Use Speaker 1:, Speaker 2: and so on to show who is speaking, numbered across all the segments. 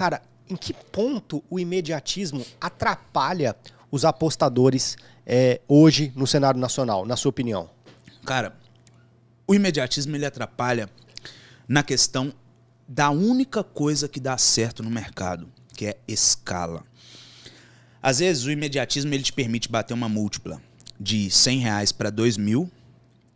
Speaker 1: cara, em que ponto o imediatismo atrapalha os apostadores é, hoje no cenário nacional, na sua opinião?
Speaker 2: Cara, o imediatismo ele atrapalha na questão da única coisa que dá certo no mercado, que é escala. Às vezes o imediatismo ele te permite bater uma múltipla de 100 reais para 2 mil,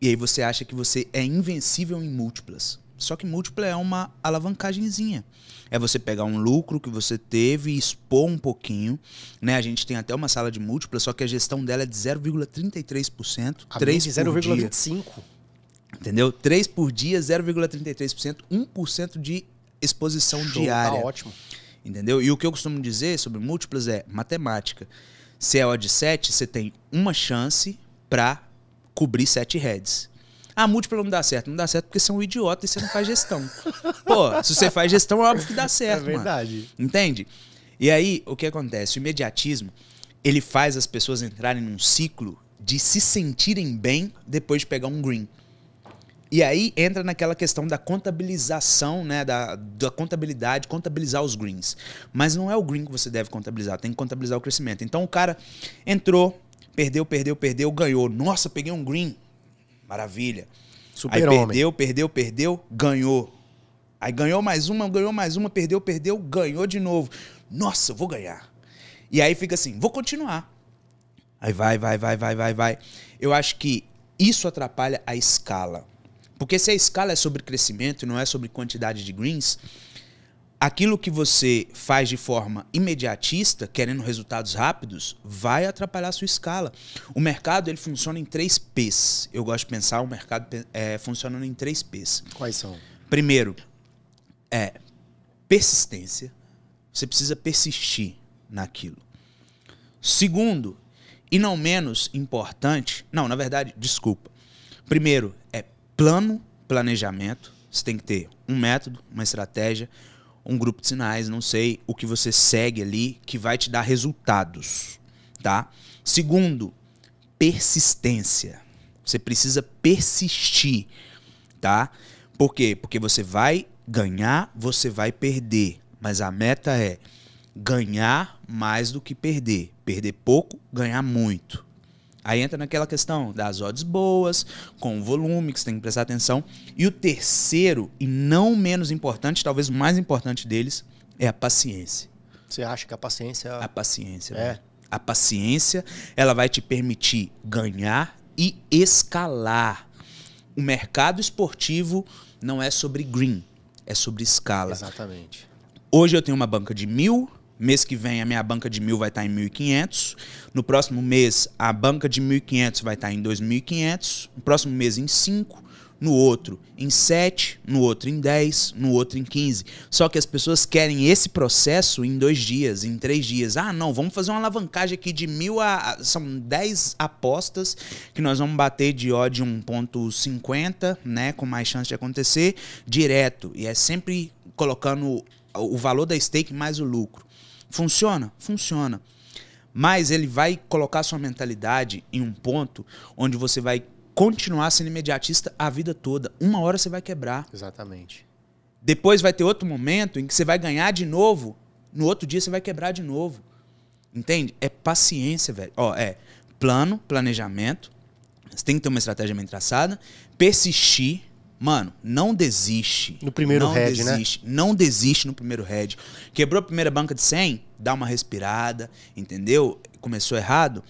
Speaker 2: e aí você acha que você é invencível em múltiplas. Só que múltipla é uma alavancagemzinha. É você pegar um lucro que você teve e expor um pouquinho. Né? A gente tem até uma sala de múltipla, só que a gestão dela é de 0,33%. A 3 de 0,25%. Entendeu? 3 por dia, 0,33%, 1% de exposição Show, tá diária. Tá ótimo. Entendeu? E o que eu costumo dizer sobre múltiplas é matemática. Se é odd 7, você tem uma chance para cobrir 7 heads. Ah, múltipla não dá certo. Não dá certo porque você é um idiota e você não faz gestão. Pô, se você faz gestão, é óbvio que dá certo, É verdade. Mano. Entende? E aí, o que acontece? O imediatismo, ele faz as pessoas entrarem num ciclo de se sentirem bem depois de pegar um green. E aí entra naquela questão da contabilização, né? Da, da contabilidade, contabilizar os greens. Mas não é o green que você deve contabilizar, tem que contabilizar o crescimento. Então o cara entrou, perdeu, perdeu, perdeu, ganhou. Nossa, peguei um green. Maravilha. Super Aí homem. perdeu, perdeu, perdeu, ganhou. Aí ganhou mais uma, ganhou mais uma, perdeu, perdeu, ganhou de novo. Nossa, eu vou ganhar. E aí fica assim, vou continuar. Aí vai, vai, vai, vai, vai, vai. Eu acho que isso atrapalha a escala. Porque se a escala é sobre crescimento e não é sobre quantidade de greens, aquilo que você faz de forma imediatista, querendo resultados rápidos, vai atrapalhar a sua escala. O mercado ele funciona em três P's. Eu gosto de pensar o mercado é, funcionando em três P's. Quais são? Primeiro, é persistência. Você precisa persistir naquilo. Segundo, e não menos importante, não, na verdade, desculpa. Primeiro é plano, planejamento. Você tem que ter um método, uma estratégia, um grupo de sinais, não sei, o que você segue ali que vai te dar resultados, tá? Segundo, persistência. Você precisa persistir, tá? Por quê? Porque você vai ganhar, você vai perder, mas a meta é ganhar mais do que perder, perder pouco, ganhar muito, Aí entra naquela questão das odds boas, com o volume que você tem que prestar atenção. E o terceiro, e não menos importante, talvez o mais importante deles, é a paciência. Você acha que a paciência. A paciência. É. Né? A paciência, ela vai te permitir ganhar e escalar. O mercado esportivo não é sobre green, é sobre escala. Exatamente. Hoje eu tenho uma banca de mil Mês que vem a minha banca de mil vai estar tá em 1.500. No próximo mês a banca de 1.500 vai estar tá em 2.500. No próximo mês em 5. No outro em 7. No outro em 10. No outro em 15. Só que as pessoas querem esse processo em dois dias, em três dias. Ah, não, vamos fazer uma alavancagem aqui de mil a. São 10 apostas que nós vamos bater de ó de 1,50, né? Com mais chance de acontecer, direto. E é sempre colocando o valor da stake mais o lucro. Funciona? Funciona. Mas ele vai colocar sua mentalidade em um ponto onde você vai continuar sendo imediatista a vida toda. Uma hora você vai quebrar. Exatamente. Depois vai ter outro momento em que você vai ganhar de novo, no outro dia você vai quebrar de novo. Entende? É paciência, velho. Ó, é plano, planejamento. Você tem que ter uma estratégia bem traçada, persistir, Mano, não desiste. No primeiro não head, né? desiste, né? Não desiste no primeiro head. Quebrou a primeira banca de 100? Dá uma respirada, entendeu? Começou errado?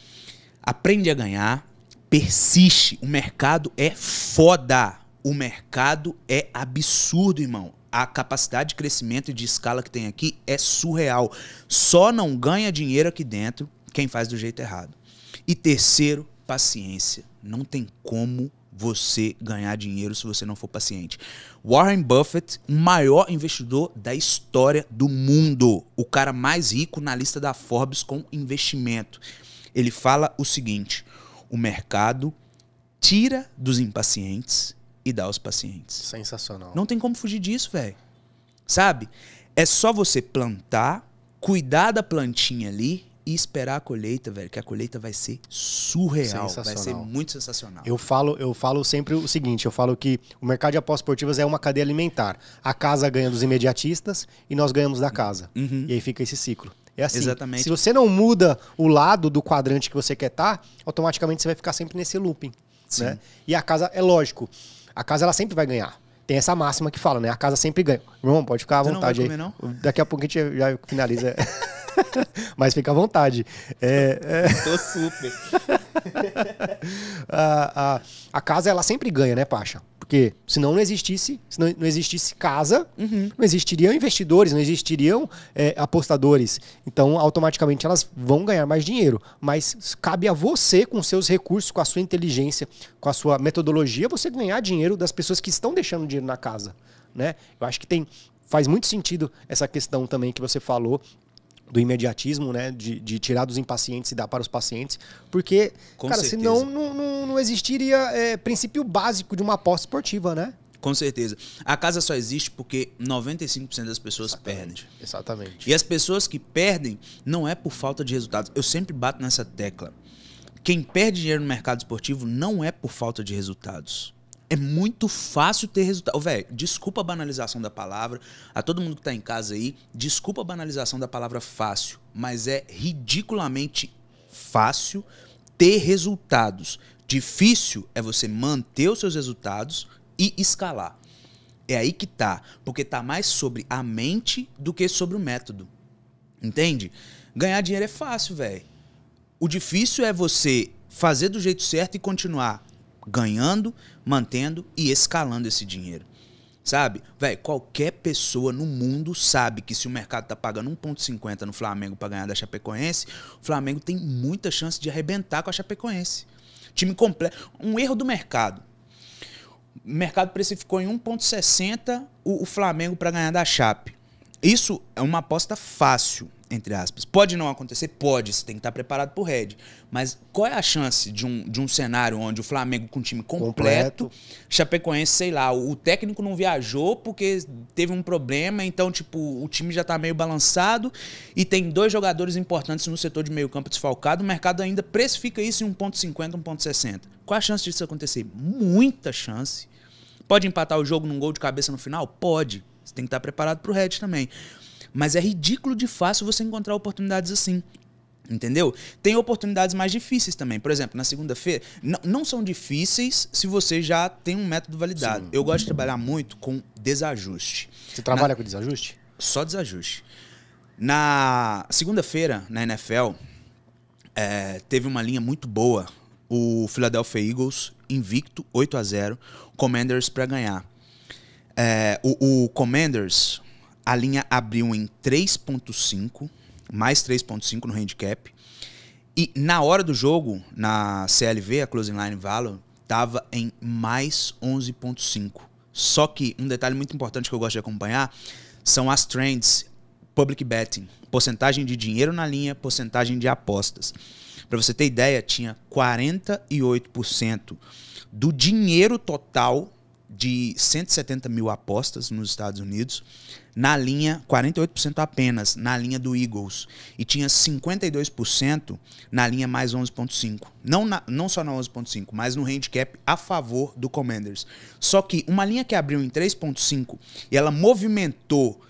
Speaker 2: Aprende a ganhar, persiste. O mercado é foda. O mercado é absurdo, irmão. A capacidade de crescimento e de escala que tem aqui é surreal. Só não ganha dinheiro aqui dentro quem faz do jeito errado. E terceiro, paciência. Não tem como você ganhar dinheiro se você não for paciente. Warren Buffett, o maior investidor da história do mundo, o cara mais rico na lista da Forbes com investimento. Ele fala o seguinte: o mercado tira dos impacientes e dá aos pacientes. Sensacional. Não tem como fugir disso, velho. Sabe? É só você plantar, cuidar da plantinha ali e esperar a colheita, velho, que a colheita vai ser surreal, vai ser muito sensacional.
Speaker 1: Eu falo, eu falo sempre o seguinte, eu falo que o mercado de apostas esportivas é uma cadeia alimentar. A casa ganha dos imediatistas e nós ganhamos da casa. Uhum. E aí fica esse ciclo. É assim. Exatamente. Se você não muda o lado do quadrante que você quer estar, tá, automaticamente você vai ficar sempre nesse looping. Sim. Né? E a casa, é lógico, a casa ela sempre vai ganhar tem essa máxima que fala, né? A casa sempre ganha. Irmão, pode ficar à vontade comer, aí. Não? Daqui a pouco a gente já finaliza. Mas fica à vontade. É, é... Tô super. a, a, a, casa, ela sempre ganha, né, Pacha? Porque se não existisse, se não, não existisse casa, uhum. não existiriam investidores, não existiriam é, apostadores. Então, automaticamente elas vão ganhar mais dinheiro. Mas cabe a você, com seus recursos, com a sua inteligência, com a sua metodologia, você ganhar dinheiro das pessoas que estão deixando dinheiro na casa. Né? Eu acho que tem, faz muito sentido essa questão também que você falou do imediatismo, né? De, de, tirar dos impacientes e dar para os pacientes. Porque,
Speaker 2: Com cara, certeza. senão
Speaker 1: não, não, não existiria é, princípio básico de uma aposta esportiva, né?
Speaker 2: Com certeza. A casa só existe porque 95% das pessoas Exatamente. perdem. Exatamente. E as pessoas que perdem não é por falta de resultados. Eu sempre bato nessa tecla. Quem perde dinheiro no mercado esportivo não é por falta de resultados. É muito fácil ter resultado. Velho, desculpa a banalização da palavra. A todo mundo que tá em casa aí, desculpa a banalização da palavra fácil, mas é ridiculamente fácil ter resultados. Difícil é você manter os seus resultados e escalar. É aí que tá, porque tá mais sobre a mente do que sobre o método. Entende? Ganhar dinheiro é fácil, velho. O difícil é você fazer do jeito certo e continuar ganhando, mantendo e escalando esse dinheiro. Sabe? Velho, qualquer pessoa no mundo sabe que se o mercado tá pagando 1.50 no Flamengo para ganhar da Chapecoense, o Flamengo tem muita chance de arrebentar com a Chapecoense. Time completo, um erro do mercado. O mercado precificou em 1.60 o, o Flamengo para ganhar da Chape. Isso é uma aposta fácil entre aspas. Pode não acontecer? Pode, você tem que estar preparado pro Red. Mas qual é a chance de um, de um cenário onde o Flamengo com um time completo, completo, Chapecoense, sei lá, o técnico não viajou porque teve um problema, então, tipo, o time já tá meio balançado e tem dois jogadores importantes no setor de meio campo desfalcado, o mercado ainda precifica isso em 1.50, 1.60. Qual a chance disso acontecer? Muita chance. Pode empatar o jogo num gol de cabeça no final? Pode. Você tem que estar preparado pro Red também. Mas é ridículo de fácil você encontrar oportunidades assim. Entendeu? Tem oportunidades mais difíceis também. Por exemplo, na segunda-feira, não são difíceis se você já tem um método validado. Sim. Eu gosto de trabalhar muito com desajuste. Você trabalha na... com desajuste? Só desajuste. Na segunda-feira, na NFL, é, teve uma linha muito boa. O Philadelphia Eagles, invicto, 8 a 0 Commanders para ganhar. É, o, o Commanders, a linha abriu em 3.5, mais 3.5 no handicap. E na hora do jogo, na CLV, a Closing Line Valor, estava em mais 11.5. Só que um detalhe muito importante que eu gosto de acompanhar são as trends public betting, porcentagem de dinheiro na linha, porcentagem de apostas. Para você ter ideia, tinha 48% do dinheiro total de 170 mil apostas nos Estados Unidos, na linha, 48% apenas, na linha do Eagles. E tinha 52% na linha mais 11,5. Não, não só na 11,5, mas no handicap a favor do Commanders. Só que uma linha que abriu em 3,5 e ela movimentou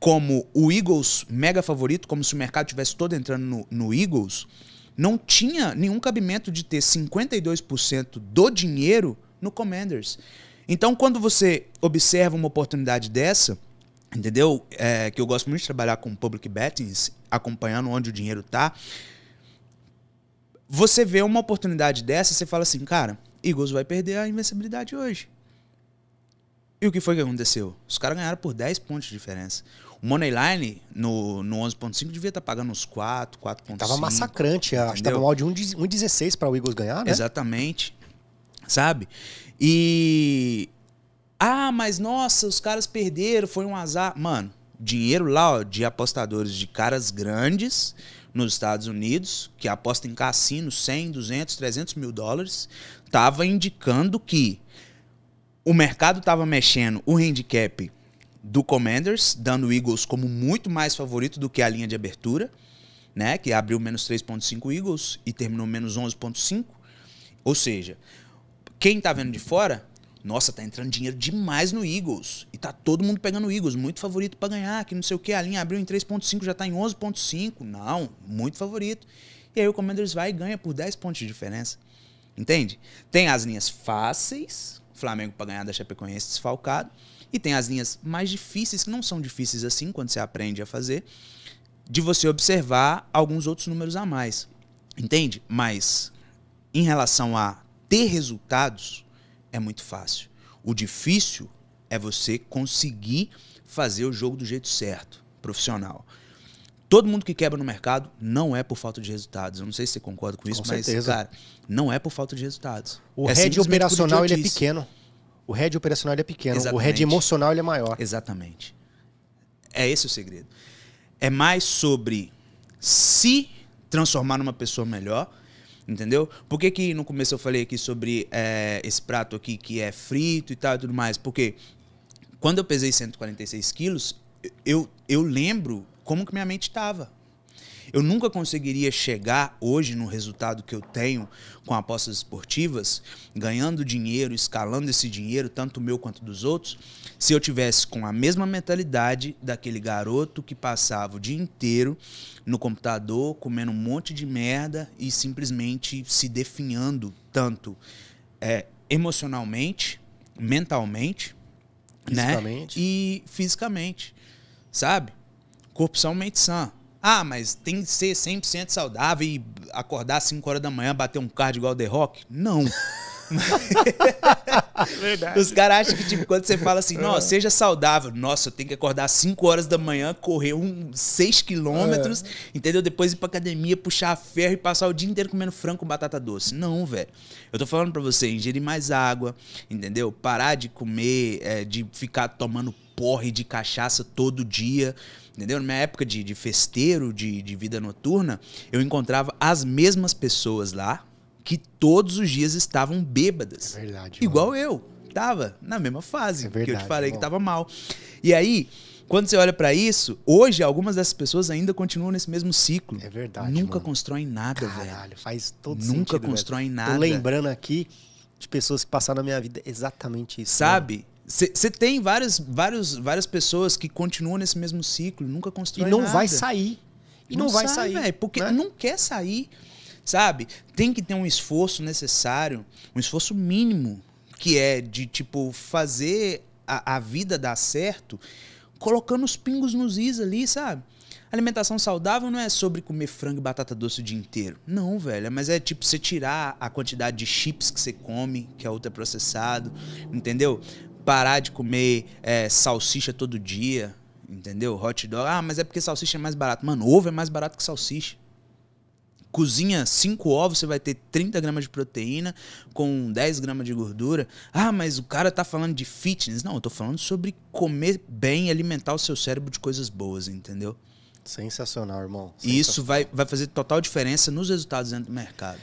Speaker 2: como o Eagles mega favorito, como se o mercado tivesse todo entrando no, no Eagles, não tinha nenhum cabimento de ter 52% do dinheiro no Commanders. Então, quando você observa uma oportunidade dessa, entendeu? É, que eu gosto muito de trabalhar com public bettings, acompanhando onde o dinheiro tá. Você vê uma oportunidade dessa, você fala assim, cara, Eagles vai perder a invencibilidade hoje. E o que foi que aconteceu? Os caras ganharam por 10 pontos de diferença. O Moneyline no, no 11.5 devia estar tá pagando uns 4, 4.5. Tava massacrante.
Speaker 1: Acho que tava mal de 1,16 para o Eagles
Speaker 2: ganhar, né? Exatamente. Sabe? E. Ah, mas nossa, os caras perderam, foi um azar. Mano, dinheiro lá ó, de apostadores de caras grandes nos Estados Unidos, que apostam em cassino 100, 200, 300 mil dólares, estava indicando que o mercado estava mexendo o handicap do Commanders, dando o Eagles como muito mais favorito do que a linha de abertura, né? Que abriu menos 3.5 Eagles e terminou menos 11.5. Ou seja, quem tá vendo de fora, nossa, tá entrando dinheiro demais no Eagles. E tá todo mundo pegando o Eagles, muito favorito para ganhar, que não sei o que, a linha abriu em 3.5, já tá em 11.5. Não, muito favorito. E aí o Commanders vai e ganha por 10 pontos de diferença. Entende? Tem as linhas fáceis, Flamengo para ganhar da Chapecoense desfalcado, e tem as linhas mais difíceis, que não são difíceis assim quando você aprende a fazer, de você observar alguns outros números a mais. Entende? Mas em relação a ter resultados é muito fácil. O difícil é você conseguir fazer o jogo do jeito certo, profissional. Todo mundo que quebra no mercado não é por falta de resultados. Eu não sei se você concorda com isso, com mas, certeza. cara, não é por falta de resultados. O é head operacional ele é
Speaker 1: pequeno. O head operacional ele é pequeno. Exatamente. O head emocional ele é maior. Exatamente.
Speaker 2: É esse o segredo. É mais sobre se transformar numa pessoa melhor Entendeu? Por que, que no começo eu falei aqui sobre é, esse prato aqui que é frito e tal e tudo mais? Porque quando eu pesei 146 quilos, eu, eu lembro como que minha mente estava. Eu nunca conseguiria chegar hoje no resultado que eu tenho com apostas esportivas, ganhando dinheiro, escalando esse dinheiro, tanto meu quanto dos outros, se eu tivesse com a mesma mentalidade daquele garoto que passava o dia inteiro no computador, comendo um monte de merda e simplesmente se definhando tanto é, emocionalmente, mentalmente, né? E fisicamente, sabe? Corpo são mente sã. Ah, mas tem que ser 100% saudável e acordar às 5 horas da manhã, bater um card igual o The Rock? Não. Verdade. Os caras acham que, tipo, quando você fala assim, não, é. seja saudável. Nossa, eu tenho que acordar às 5 horas da manhã, correr um 6 quilômetros, é. entendeu? Depois ir pra academia, puxar ferro e passar o dia inteiro comendo frango com batata doce. Não, velho. Eu tô falando pra você, ingerir mais água, entendeu? Parar de comer, é, de ficar tomando porre de cachaça todo dia. Entendeu? Na minha época de, de festeiro, de, de vida noturna, eu encontrava as mesmas pessoas lá que todos os dias estavam bêbadas. É verdade. Igual mano. eu. Tava na mesma fase. É verdade, que eu te falei bom. que tava mal. E aí, quando você olha para isso, hoje algumas dessas pessoas ainda continuam nesse mesmo ciclo. É verdade. Nunca mano. constroem nada, Caralho, velho. Caralho, faz todo Nunca sentido. Nunca constroem velho. nada. Tô lembrando aqui de pessoas que passaram na minha vida exatamente isso. Sabe? Né? Você tem várias, várias, várias pessoas que continuam nesse mesmo ciclo, nunca construíram. E não nada. vai sair.
Speaker 1: E não, não vai sai, sair. Véio,
Speaker 2: porque né? não quer sair. Sabe? Tem que ter um esforço necessário, um esforço mínimo, que é de, tipo, fazer a, a vida dar certo, colocando os pingos nos is ali, sabe? Alimentação saudável não é sobre comer frango e batata doce o dia inteiro. Não, velho. Mas é tipo você tirar a quantidade de chips que você come, que é ultraprocessado, entendeu? parar de comer é, salsicha todo dia, entendeu? Hot dog. Ah, mas é porque salsicha é mais barato. Mano, ovo é mais barato que salsicha. Cozinha 5 ovos, você vai ter 30 gramas de proteína com 10 gramas de gordura. Ah, mas o cara tá falando de fitness. Não, eu tô falando sobre comer bem e alimentar o seu cérebro de coisas boas, entendeu? Sensacional, irmão. E isso vai, vai fazer total diferença nos resultados dentro do mercado.